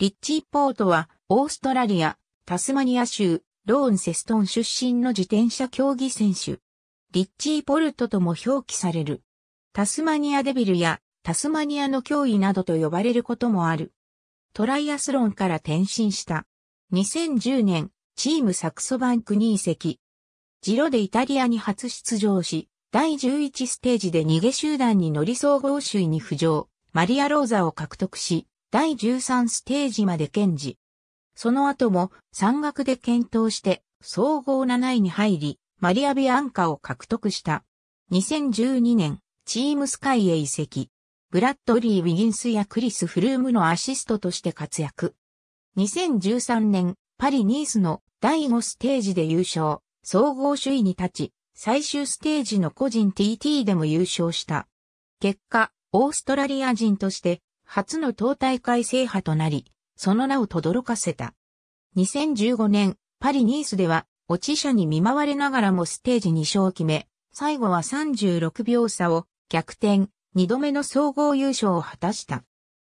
リッチー・ポートは、オーストラリア、タスマニア州、ローンセストン出身の自転車競技選手。リッチー・ポルトとも表記される。タスマニアデビルやタスマニアの脅威などと呼ばれることもある。トライアスロンから転身した。2010年、チームサクソバンクに移籍。ジロでイタリアに初出場し、第11ステージで逃げ集団に乗り総合首位に浮上、マリア・ローザを獲得し、第13ステージまで堅持。その後も山岳で検討して総合7位に入り、マリアビアンカを獲得した。2012年、チームスカイへ移籍。ブラッドリー・ウィギンスやクリス・フルームのアシストとして活躍。2013年、パリ・ニースの第5ステージで優勝、総合首位に立ち、最終ステージの個人 TT でも優勝した。結果、オーストラリア人として初の党大会制覇となり、その名を轟かせた。2015年、パリ・ニースでは、落ち者に見舞われながらもステージ2勝を決め、最後は36秒差を逆転、2度目の総合優勝を果たした。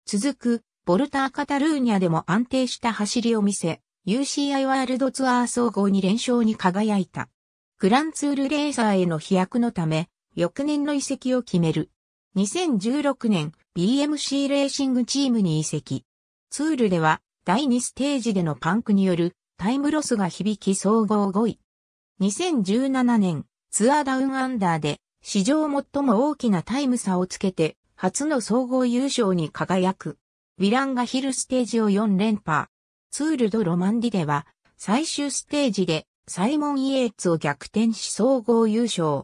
続く、ボルター・カタルーニャでも安定した走りを見せ、UCI ワールドツアー総合に連勝に輝いた。グランツールレーサーへの飛躍のため、翌年の移籍を決める。2016年 BMC レーシングチームに移籍。ツールでは第2ステージでのパンクによるタイムロスが響き総合5位。2017年ツアーダウンアンダーで史上最も大きなタイム差をつけて初の総合優勝に輝く。ウィランガヒルステージを4連覇。ツールドロマンディでは最終ステージでサイモン・イエーツを逆転し総合優勝。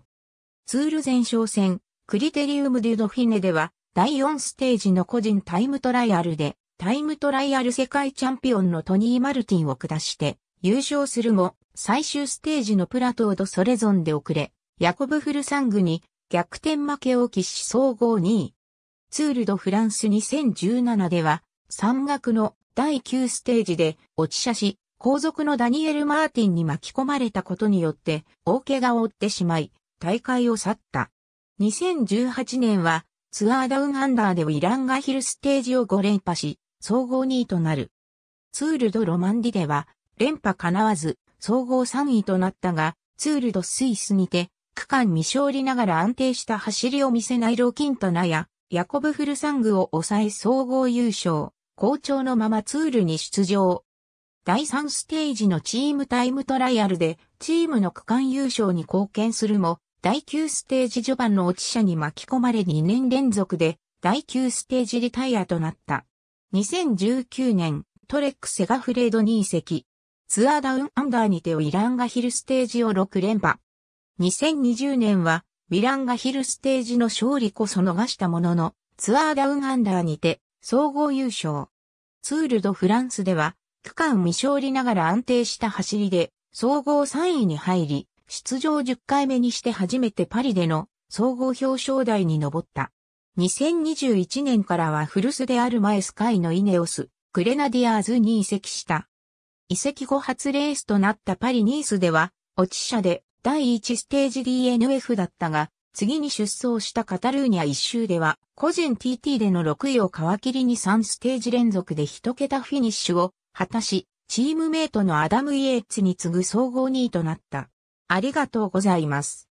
ツール前哨戦クリテリウム・デュ・ドフィネでは、第4ステージの個人タイムトライアルで、タイムトライアル世界チャンピオンのトニー・マルティンを下して、優勝するも、最終ステージのプラトード・ソレゾンで遅れ、ヤコブ・フルサングに逆転負けを喫し総合2位。ツール・ド・フランス2017では、山岳の第9ステージで落ち車し、後続のダニエル・マーティンに巻き込まれたことによって、大怪我を負ってしまい、大会を去った。2018年はツアーダウンアンダーでウィランガヒルステージを5連覇し、総合2位となる。ツールドロマンディでは連覇叶わず、総合3位となったが、ツールドスイスにて、区間未勝利ながら安定した走りを見せないロキントナや、ヤコブフルサングを抑え総合優勝、好調のままツールに出場。第3ステージのチームタイムトライアルでチームの区間優勝に貢献するも、第9ステージ序盤の落ち者に巻き込まれ2年連続で第9ステージリタイアとなった。2019年、トレックセガフレード2移籍。ツアーダウンアンダーにてウィランガヒルステージを6連覇。2020年は、ウィランガヒルステージの勝利こそ逃したものの、ツアーダウンアンダーにて、総合優勝。ツールドフランスでは、区間未勝利ながら安定した走りで、総合3位に入り、出場10回目にして初めてパリでの総合表彰台に上った。2021年からは古巣である前スカイのイネオス、グレナディアーズに移籍した。移籍後初レースとなったパリ・ニースでは、落ち車で第1ステージ DNF だったが、次に出走したカタルーニャ一周では、個人 TT での6位を皮切りに3ステージ連続で1桁フィニッシュを果たし、チームメイトのアダム・イエーツに次ぐ総合2位となった。ありがとうございます。